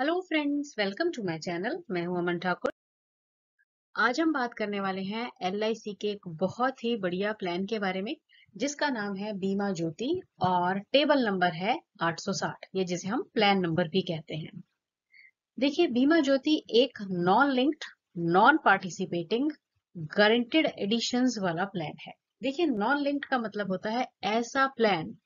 hello friends welcome to my channel मैं हूं अमन ठाकुर आज हम बात करने वाले हैं एल के एक बहुत ही बढ़िया प्लान के बारे में जिसका नाम है बीमा ज्योति और टेबल नंबर है 860 ये जिसे हम प्लान नंबर भी कहते हैं देखिए बीमा ज्योति एक non linked non participating guaranteed addition वाला प्लान है देखिए नॉन लिंक्ड का मतलब होता है ऐसा प्लान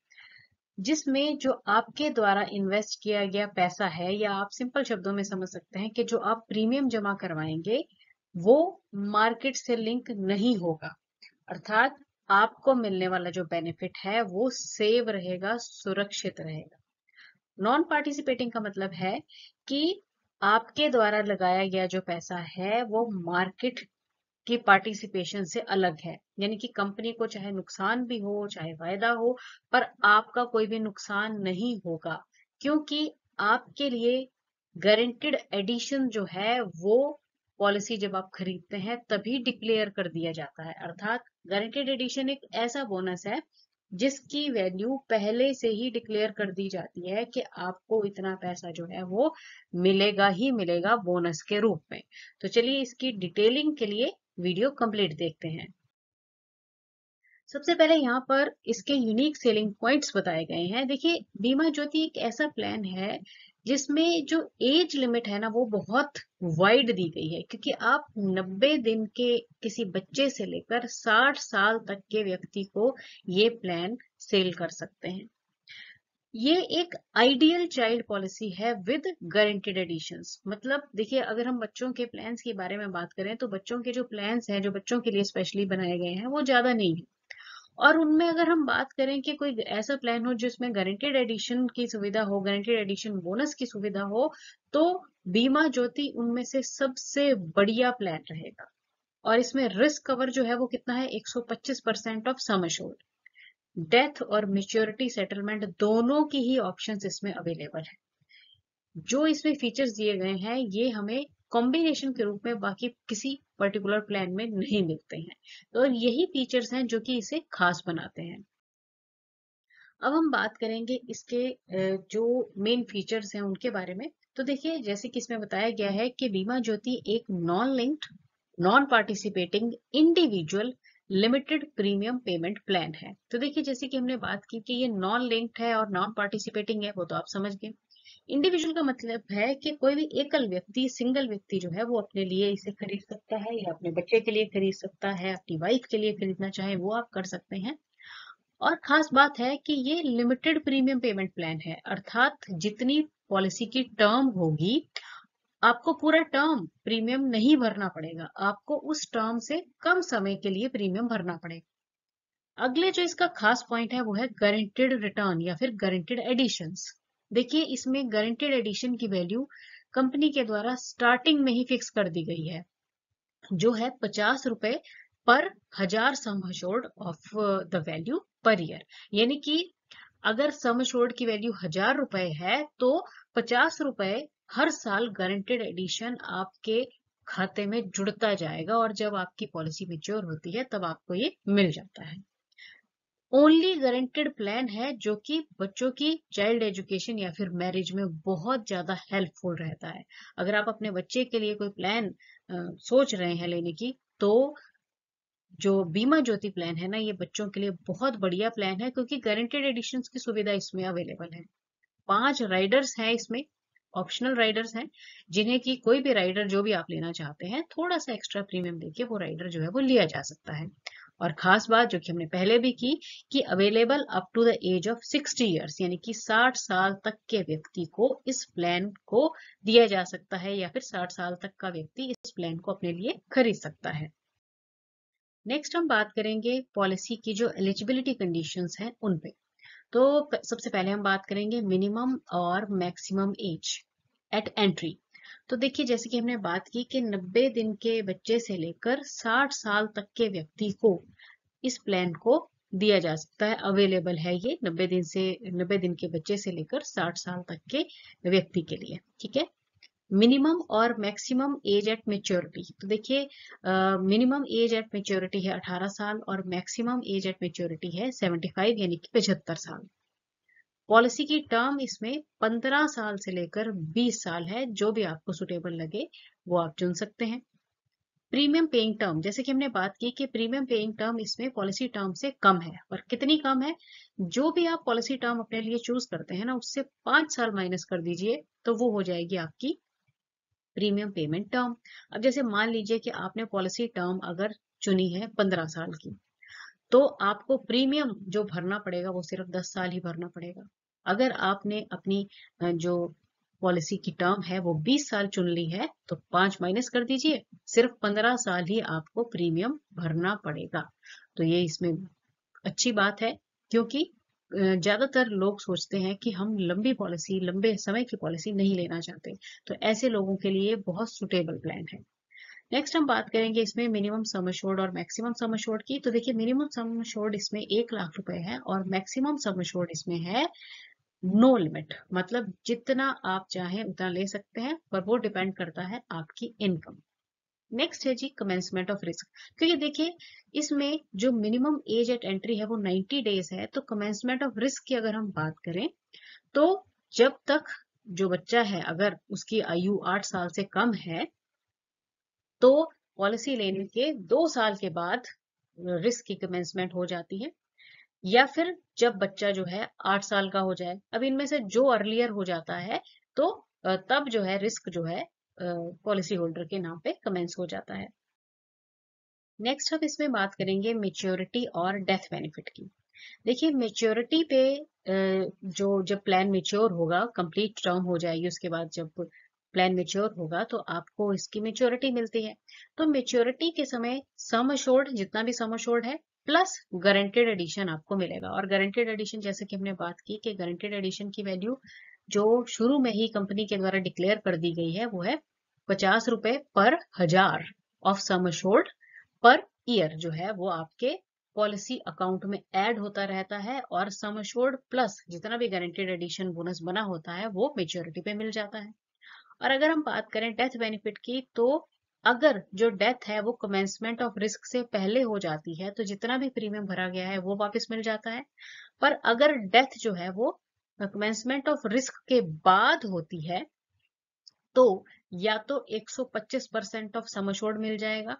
जिसमें जो आपके द्वारा इन्वेस्ट किया गया पैसा है या आप सिंपल शब्दों में समझ सकते हैं कि जो आप प्रीमियम जमा करवाएंगे वो मार्केट से लिंक नहीं होगा अर्थात आपको मिलने वाला जो बेनिफिट है वो सेव रहेगा सुरक्षित रहेगा नॉन पार्टिसिपेटिंग का मतलब है कि आपके द्वारा लगाया गया जो पैसा है वो मार्केट की पार्टिसिपेशन से अलग है यानी कि कंपनी को चाहे नुकसान भी हो चाहे फायदा हो पर आपका कोई भी नुकसान नहीं होगा क्योंकि आपके लिए गारंटेड एडिशन जो है वो पॉलिसी जब आप खरीदते हैं तभी डिक्लेयर कर दिया जाता है अर्थात गारंटेड एडिशन एक ऐसा बोनस है जिसकी वैल्यू पहले से ही डिक्लेयर कर दी जाती है कि आपको इतना पैसा जो है वो मिलेगा ही मिलेगा बोनस के रूप में तो चलिए इसकी डिटेलिंग के लिए वीडियो कंप्लीट देखते हैं सबसे पहले यहाँ पर इसके यूनिक सेलिंग पॉइंट्स बताए गए हैं देखिए बीमा ज्योति एक ऐसा प्लान है जिसमें जो एज लिमिट है ना वो बहुत वाइड दी गई है क्योंकि आप 90 दिन के किसी बच्चे से लेकर 60 साल तक के व्यक्ति को ये प्लान सेल कर सकते हैं ये एक आइडियल चाइल्ड पॉलिसी है विद गारंटेड एडिशन मतलब देखिए अगर हम बच्चों के प्लान्स के बारे में बात करें तो बच्चों के जो प्लान्स हैं जो बच्चों के लिए स्पेशली बनाए गए हैं वो ज्यादा नहीं है और उनमें अगर हम बात करें कि कोई ऐसा प्लान हो जिसमें गारंटेड एडिशन की सुविधा हो गारंटेड एडिशन बोनस की सुविधा हो तो बीमा ज्योति उनमें से सबसे बढ़िया प्लान रहेगा और इसमें रिस्क कवर जो है वो कितना है 125 परसेंट ऑफ सम डेथ और मेच्योरिटी सेटलमेंट दोनों की ही ऑप्शंस इसमें अवेलेबल है जो इसमें फीचर्स दिए गए हैं ये हमें कॉम्बिनेशन के रूप में बाकी किसी पर्टिकुलर प्लान में नहीं मिलते हैं तो यही फीचर्स हैं जो कि इसे खास बनाते हैं अब हम बात करेंगे इसके जो मेन फीचर्स हैं उनके बारे में तो देखिए जैसे कि इसमें बताया गया है कि बीमा ज्योति एक non linked non participating individual limited premium payment plan है तो देखिए जैसे कि हमने बात की कि ये नॉन लिंक्ड है और नॉन पार्टिसिपेटिंग है वो तो आप समझ गए इंडिविजुअल का मतलब है कि कोई भी एकल व्यक्ति सिंगल व्यक्ति जो है वो अपने लिए इसे खरीद सकता है या अपने बच्चे के लिए खरीद सकता है अपनी वाइफ के लिए खरीदना चाहे वो आप कर सकते हैं और खास बात है कि ये लिमिटेड प्रीमियम पेमेंट प्लान है अर्थात जितनी पॉलिसी की टर्म होगी आपको पूरा टर्म प्रीमियम नहीं भरना पड़ेगा आपको उस टर्म से कम समय के लिए प्रीमियम भरना पड़ेगा अगले जो इसका खास पॉइंट है वो है गारंटेड रिटर्न या फिर गारंटेड एडिशन देखिए इसमें गारंटेड एडिशन की वैल्यू कंपनी के द्वारा स्टार्टिंग में ही फिक्स कर दी गई है जो है पचास रुपए पर हजार sum assured of the value per year यानी कि अगर समोर्ड की वैल्यू हजार रुपए है तो पचास रुपए हर साल गारंटेड एडिशन आपके खाते में जुड़ता जाएगा और जब आपकी पॉलिसी मेच्योर होती है तब आपको ये मिल जाता है ओनली गारंटेड प्लान है जो कि बच्चों की चाइल्ड एजुकेशन या फिर मैरिज में बहुत ज्यादा हेल्पफुल रहता है अगर आप अपने बच्चे के लिए कोई प्लान आ, सोच रहे हैं लेने की तो जो बीमा ज्योति प्लान है ना ये बच्चों के लिए बहुत बढ़िया प्लान है क्योंकि गारंटेड एडिशन की सुविधा इसमें अवेलेबल है पांच राइडर्स हैं इसमें ऑप्शनल राइडर्स हैं जिन्हें की कोई भी राइडर जो भी आप लेना चाहते हैं थोड़ा सा एक्स्ट्रा प्रीमियम देके वो राइडर जो है वो लिया जा सकता है और खास बात जो कि हमने पहले भी की कि available up to the age of 60 years यानी कि 60 साल तक के व्यक्ति को इस प्लान को दिया जा सकता है या फिर 60 साल तक का व्यक्ति इस प्लान को अपने लिए खरीद सकता है नेक्स्ट हम बात करेंगे पॉलिसी की जो एलिजिबिलिटी कंडीशंस हैं उन पे तो सबसे पहले हम बात करेंगे मिनिमम और मैक्सिमम एज एट एंट्री तो देखिए जैसे कि हमने बात की कि 90 दिन के बच्चे से लेकर 60 साल तक के व्यक्ति को इस प्लान को दिया जा सकता है अवेलेबल है ये 90 दिन से 90 दिन के बच्चे से लेकर 60 साल तक के व्यक्ति के लिए ठीक है मिनिमम और मैक्सिमम एज एट मेच्योरिटी तो देखिए मिनिमम एज एट मेच्योरिटी है 18 साल और मैक्सिमम एज एट मेच्योरिटी है 75 यानी कि पचहत्तर साल पॉलिसी की टर्म इसमें 15 साल से लेकर 20 साल है जो भी आपको सुटेबल लगे वो आप चुन सकते हैं प्रीमियम पेइंग टर्म जैसे कि हमने बात की कि प्रीमियम पेइंग टर्म इसमें पॉलिसी टर्म से कम है पर कितनी कम है जो भी आप पॉलिसी टर्म अपने लिए चूज करते हैं ना उससे पांच साल माइनस कर दीजिए तो वो हो जाएगी आपकी प्रीमियम पेमेंट टर्म अब जैसे मान लीजिए कि आपने पॉलिसी टर्म अगर चुनी है पंद्रह साल की तो आपको प्रीमियम जो भरना पड़ेगा वो सिर्फ दस साल ही भरना पड़ेगा अगर आपने अपनी जो पॉलिसी की टर्म है वो बीस साल चुन ली है तो पांच माइनस कर दीजिए सिर्फ पंद्रह साल ही आपको प्रीमियम भरना पड़ेगा तो ये इसमें अच्छी बात है क्योंकि ज़्यादातर लोग सोचते हैं कि हम लंबी पॉलिसी लंबे समय की पॉलिसी नहीं लेना चाहते तो ऐसे लोगों के लिए बहुत सुटेबल प्लान है नेक्स्ट हम बात करेंगे इसमें मिनिमम सम अशोर्ड और मैक्सिमम सम अशोर्ड की तो देखिए मिनिमम सम अशोर्ड इसमें एक लाख रुपए है और मैक्सिमम सम अशोर्ड इसमें है नो लिमिट मतलब जितना आप चाहें उतना ले सकते हैं पर वो डिपेंड करता है आपकी इनकम नेक्स्ट है जी कमेंसमेंट ऑफ रिस्क क्योंकि देखिए इसमें जो मिनिमम एज एट एंट्री है वो 90 डेज है तो कमेंसमेंट ऑफ रिस्क की अगर हम बात करें तो जब तक जो बच्चा है अगर उसकी आयु 8 साल से कम है तो पॉलिसी लेने के दो साल के बाद रिस्क की कमेंसमेंट हो जाती है या फिर जब बच्चा जो है आठ साल का हो जाए अब इनमें से जो अर्लियर हो जाता है तो तब जो है रिस्क जो है पॉलिसी होल्डर के नाम पे कमेंस हो जाता है नेक्स्ट हम इसमें बात करेंगे मेच्योरिटी और डेथ बेनिफिट की देखिए मेच्योरिटी पे जो जब प्लान मेच्योर होगा कंप्लीट टर्म हो जाएगी उसके बाद जब प्लान मेच्योर होगा तो आपको इसकी मेच्योरिटी मिलती है तो मेच्योरिटी के समय सम अशोर्ड जितना भी सम अशोर्ड है प्लस गारंटेड एडिशन आपको मिलेगा और गारंटेड एडिशन जैसे कि हमने बात की कि गारंटेड एडिशन की वैल्यू जो शुरू में ही कंपनी के द्वारा डिक्लेयर कर दी गई है वो है पचास रुपए पर हजार of sum assured per year जो है वो आपके पॉलिसी अकाउंट में ऐड होता रहता है और सम अशोर्ड प्लस जितना भी गारंटेड एडिशन बोनस बना होता है वो मेच्योरिटी पे मिल जाता है और अगर हम बात करें डेथ बेनिफिट की तो अगर जो डेथ है वो कमेंसमेंट ऑफ रिस्क से पहले हो जाती है तो जितना भी प्रीमियम भरा गया है वो वापस मिल जाता है पर अगर डेथ जो है वो कमेंसमेंट ऑफ रिस्क के बाद होती है तो या तो 125 परसेंट ऑफ समशोड मिल जाएगा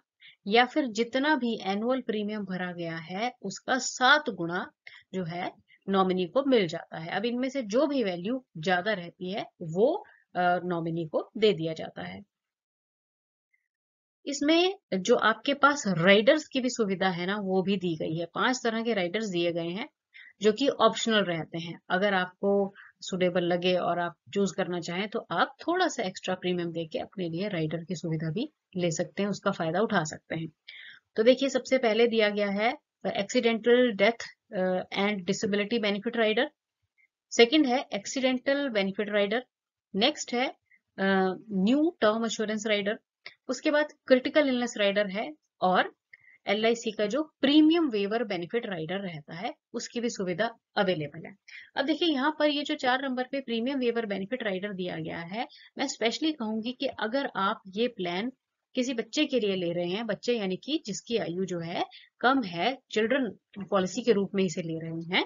या फिर जितना भी एनुअल प्रीमियम भरा गया है उसका सात गुना जो है नॉमिनी को मिल जाता है अब इनमें से जो भी वैल्यू ज्यादा रहती है वो नॉमिनी को दे दिया जाता है इसमें जो आपके पास राइडर्स की भी सुविधा है ना वो भी दी गई है पांच तरह के राइडर्स दिए गए हैं जो कि ऑप्शनल रहते हैं अगर आपको सुटेबल लगे और आप चूज करना चाहें तो आप थोड़ा सा एक्स्ट्रा प्रीमियम देके अपने लिए राइडर की सुविधा भी ले सकते हैं उसका फायदा उठा सकते हैं तो देखिए सबसे पहले दिया गया है accidental death and disability benefit rider second है एक्सीडेंटल बेनिफिट राइडर नेक्स्ट है न्यू टर्म अश्योरेंस राइडर उसके बाद क्रिटिकल इलनेस राइडर है और एल का जो प्रीमियम वेवर बेनिफिट राइडर रहता है उसकी भी सुविधा अवेलेबल है अब देखिए यहाँ पर ये जो चार नंबर पे प्रीमियम वेवर बेनिफिट राइडर दिया गया है मैं स्पेशली कहूंगी कि अगर आप ये प्लान किसी बच्चे के लिए ले रहे हैं बच्चे यानी कि जिसकी आयु जो है कम है चिल्ड्रन पॉलिसी के रूप में इसे ले रहे हैं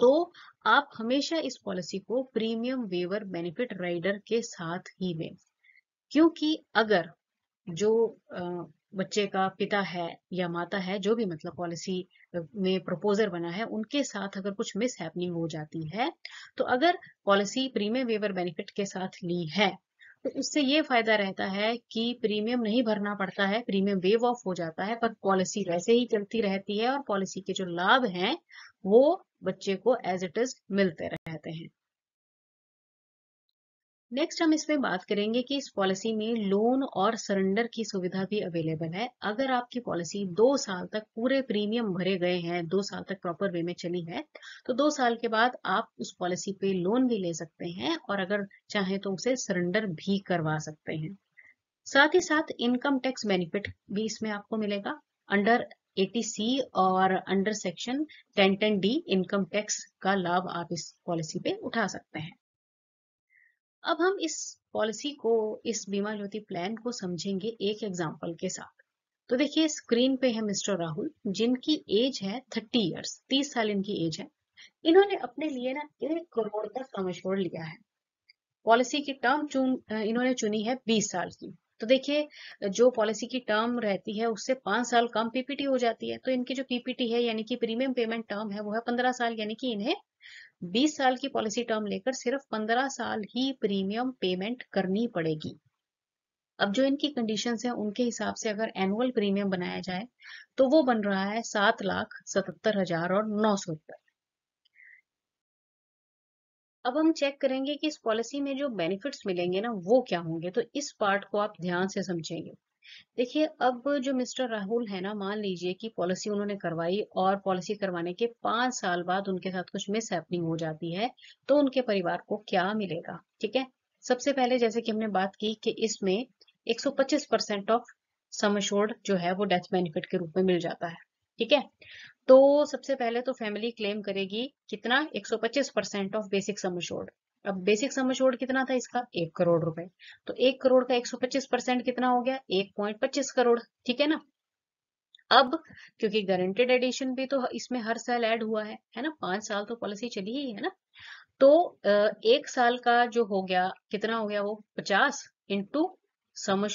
तो आप हमेशा इस पॉलिसी को प्रीमियम वेवर बेनिफिट राइडर के साथ ही लें क्योंकि अगर जो बच्चे का पिता है या माता है जो भी मतलब पॉलिसी में प्रपोजर बना है उनके साथ अगर कुछ मिस हैपनिंग हो जाती है तो अगर पॉलिसी प्रीमियम वेवर बेनिफिट के साथ ली है तो उससे ये फायदा रहता है कि प्रीमियम नहीं भरना पड़ता है प्रीमियम वेव ऑफ हो जाता है पर पॉलिसी वैसे ही चलती रहती है और पॉलिसी के जो लाभ हैं वो बच्चे को एज इट इज मिलते रहते हैं नेक्स्ट हम इसमें बात करेंगे कि इस पॉलिसी में लोन और सरेंडर की सुविधा भी अवेलेबल है अगर आपकी पॉलिसी दो साल तक पूरे प्रीमियम भरे गए हैं दो साल तक प्रॉपर वे में चली है तो दो साल के बाद आप उस पॉलिसी पे लोन भी ले सकते हैं और अगर चाहें तो उसे सरेंडर भी करवा सकते हैं साथ ही साथ इनकम टैक्स बेनिफिट भी इसमें आपको मिलेगा अंडर ए और under section ten ten D income tax का लाभ आप इस पॉलिसी पे उठा सकते हैं अब हम इस पॉलिसी को इस बीमा ज्योति प्लान को समझेंगे एक एग्जाम्पल के साथ तो देखिए स्क्रीन पे है मिस्टर राहुल जिनकी एज है थर्टी इयर्स तीस साल इनकी एज है इन्होंने अपने लिए ना एक करोड़ का सम अश्योर लिया है पॉलिसी की टर्म चुन इन्होंने चुनी है बीस साल की तो देखिए जो पॉलिसी की टर्म रहती है उससे पांच साल कम पीपीटी हो जाती है तो इनकी जो पीपीटी है यानी कि प्रीमियम पेमेंट टर्म है वो है पंद्रह साल यानी कि इन्हें 20 साल की पॉलिसी टर्म लेकर सिर्फ 15 साल ही प्रीमियम पेमेंट करनी पड़ेगी अब जो इनकी कंडीशन है उनके हिसाब से अगर एनुअल प्रीमियम बनाया जाए तो वो बन रहा है सात लाख सतहत्तर हजार और नौ सौ रुपए अब हम चेक करेंगे कि इस पॉलिसी में जो बेनिफिट्स मिलेंगे ना वो क्या होंगे तो इस पार्ट को आप ध्यान से समझेंगे देखिए अब जो मिस्टर राहुल है ना मान लीजिए कि पॉलिसी उन्होंने करवाई और पॉलिसी करवाने के पांच साल बाद उनके साथ कुछ मिस हो जाती है तो उनके परिवार को क्या मिलेगा ठीक है सबसे पहले जैसे कि हमने बात की कि इसमें 125 परसेंट ऑफ समशोर्ड जो है वो डेथ बेनिफिट के रूप में मिल जाता है ठीक है तो सबसे पहले तो फैमिली क्लेम करेगी कितना 125 परसेंट ऑफ बेसिक समशोर्ड अब बेसिक सम एश्योर्ड कितना था इसका एक करोड़ रुपए तो एक करोड़ का 125 परसेंट कितना हो गया एक पॉइंट पच्चीस करोड़ ठीक है ना अब क्योंकि गारंटेड एडिशन भी तो इसमें हर साल ऐड हुआ है है ना पांच साल तो पॉलिसी चली ही है ना तो एक साल का जो हो गया कितना हो गया वो पचास इंटू सम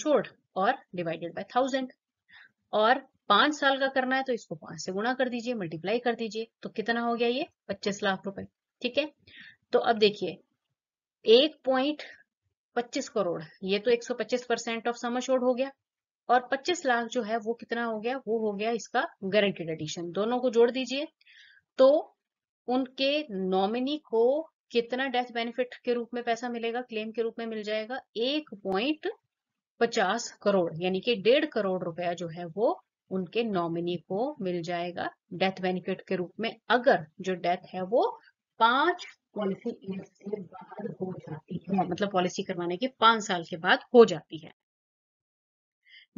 और डिवाइडेड बाय थाउजेंड और पांच साल का करना है तो इसको पांच से गुणा कर दीजिए मल्टीप्लाई कर दीजिए तो कितना हो गया ये पच्चीस लाख रुपए ठीक है तो अब देखिए एक पॉइंट पच्चीस करोड़ ये तो 125 परसेंट ऑफ सम हो गया और 25 लाख जो है वो कितना हो गया वो हो गया इसका गारंटेड एडिशन दोनों को जोड़ दीजिए तो उनके नॉमिनी को कितना डेथ बेनिफिट के रूप में पैसा मिलेगा क्लेम के रूप में मिल जाएगा एक पॉइंट पचास करोड़ यानी कि डेढ़ करोड़ रुपया जो है वो उनके नॉमिनी को मिल जाएगा डेथ बेनिफिट के रूप में अगर जो डेथ है वो पांच पॉलिसी ईयर से बाहर हो जाती है मतलब पॉलिसी करवाने के पांच साल के बाद हो जाती है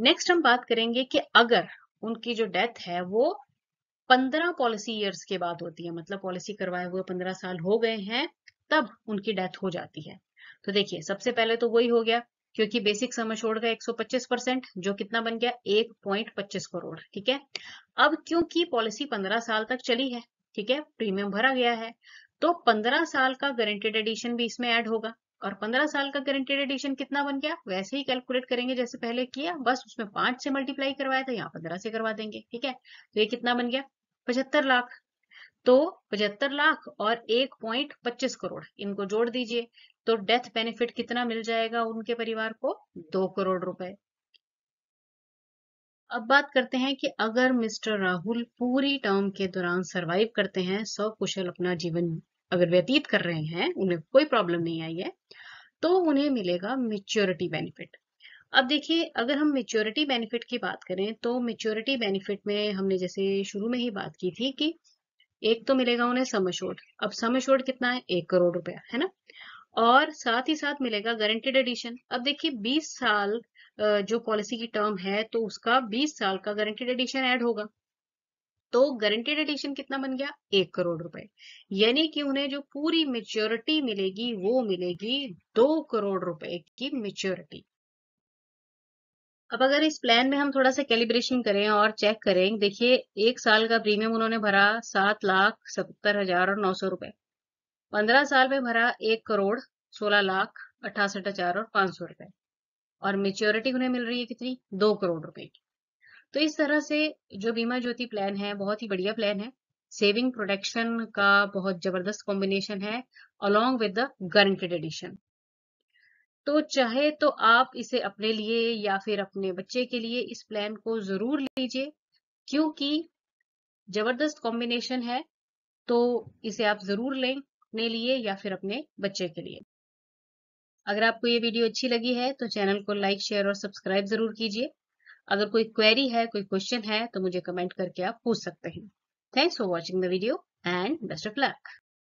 नेक्स्ट हम बात करेंगे कि अगर उनकी जो डेथ है वो पंद्रह पॉलिसी ईयर्स के बाद होती है मतलब पॉलिसी करवाए हुए पंद्रह साल हो गए हैं तब उनकी डेथ हो जाती है तो देखिए सबसे पहले तो वही हो गया क्योंकि बेसिक समय छोड़ गया 125 परसेंट जो कितना बन गया एक पॉइंट पच्चीस करोड़ ठीक है अब क्योंकि पॉलिसी पंद्रह साल तक चली है ठीक है प्रीमियम भरा गया है तो 15 साल का गारंटेड एडिशन भी इसमें ऐड होगा और 15 साल का गारंटेड एडिशन कितना बन गया वैसे ही कैलकुलेट करेंगे जैसे पहले किया बस उसमें पांच से मल्टीप्लाई करवाया था यहाँ पंद्रह से करवा देंगे ठीक है तो ये कितना बन गया पचहत्तर लाख तो पचहत्तर लाख और एक पॉइंट पच्चीस करोड़ इनको जोड़ दीजिए तो डेथ बेनिफिट कितना मिल जाएगा उनके परिवार को दो करोड़ रुपए अब बात करते हैं कि अगर मिस्टर राहुल पूरी टर्म के दौरान सरवाइव करते हैं कुशल अपना जीवन अगर व्यतीत कर रहे हैं उन्हें कोई प्रॉब्लम नहीं आई है तो उन्हें मिलेगा मेच्योरिटी बेनिफिट अब देखिए अगर हम मेच्योरिटी बेनिफिट की बात करें तो मेच्योरिटी बेनिफिट में हमने जैसे शुरू में ही बात की थी कि एक तो मिलेगा उन्हें समशोड अब समशोड कितना है एक करोड़ रुपया है ना और साथ ही साथ मिलेगा गारंटेड एडिशन अब देखिए 20 साल जो पॉलिसी की टर्म है तो उसका 20 साल का गारंटेड एडिशन ऐड होगा तो गारंटेड एडिशन कितना बन गया एक करोड़ रुपए यानी कि उन्हें जो पूरी मेच्योरिटी मिलेगी वो मिलेगी दो करोड़ रुपए की मेच्योरिटी अब अगर इस प्लान में हम थोड़ा सा कैलिब्रेशन करें और चेक करें देखिए एक साल का प्रीमियम उन्होंने भरा सात लाख सत्तर हजार और नौ सौ रुपए पंद्रह साल में भरा एक करोड़ सोलह लाख अठासठ हजार और पांच सौ रुपए और मेच्योरिटी उन्हें मिल रही है कितनी दो करोड़ रुपए की तो इस तरह से जो बीमा ज्योति प्लान है बहुत ही बढ़िया प्लान है सेविंग प्रोटेक्शन का बहुत जबरदस्त कॉम्बिनेशन है along with the guaranteed addition तो चाहे तो आप इसे अपने लिए या फिर अपने बच्चे के लिए इस प्लान को जरूर लीजिए क्योंकि जबरदस्त कॉम्बिनेशन है तो इसे आप जरूर लें अपने लिए या फिर अपने बच्चे के लिए अगर आपको ये वीडियो अच्छी लगी है तो चैनल को लाइक शेयर और सब्सक्राइब जरूर कीजिए अगर कोई क्वेरी है कोई क्वेश्चन है तो मुझे कमेंट करके आप पूछ सकते हैं thanks for watching the video and best of luck